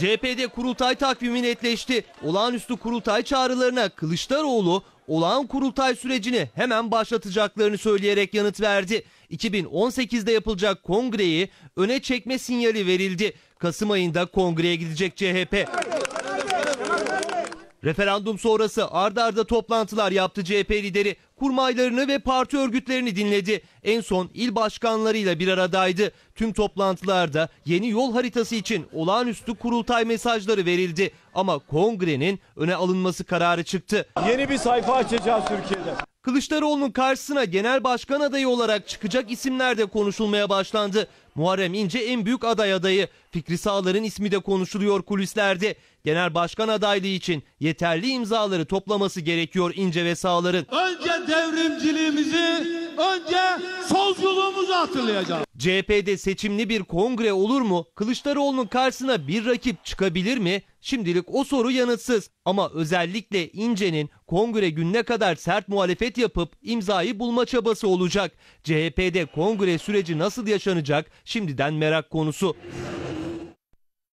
CHP'de kurultay takvimi netleşti. Olağanüstü kurultay çağrılarına Kılıçdaroğlu olağan kurultay sürecini hemen başlatacaklarını söyleyerek yanıt verdi. 2018'de yapılacak kongreyi öne çekme sinyali verildi. Kasım ayında kongreye gidecek CHP. Referandum sonrası ardarda arda toplantılar yaptı CHP lideri. Kurmaylarını ve parti örgütlerini dinledi. En son il başkanlarıyla bir aradaydı. Tüm toplantılarda yeni yol haritası için olağanüstü kurultay mesajları verildi. Ama kongrenin öne alınması kararı çıktı. Yeni bir sayfa açacağız Türkiye'de. Kılıçdaroğlu'nun karşısına genel başkan adayı olarak çıkacak isimler de konuşulmaya başlandı. Muharrem İnce en büyük aday adayı. Fikri Sağlar'ın ismi de konuşuluyor kulislerde. Genel başkan adaylığı için yeterli imzaları toplaması gerekiyor İnce ve Sağlar'ın. Önce devrimciliğimizi, önce yolumuzu hatırlayacağız. CHP'de seçimli bir kongre olur mu? Kılıçdaroğlu'nun karşısına bir rakip çıkabilir mi? Şimdilik o soru yanıtsız. Ama özellikle İnce'nin kongre gününe kadar sert muhalefet yapıp imzayı bulma çabası olacak. CHP'de kongre süreci nasıl yaşanacak şimdiden merak konusu.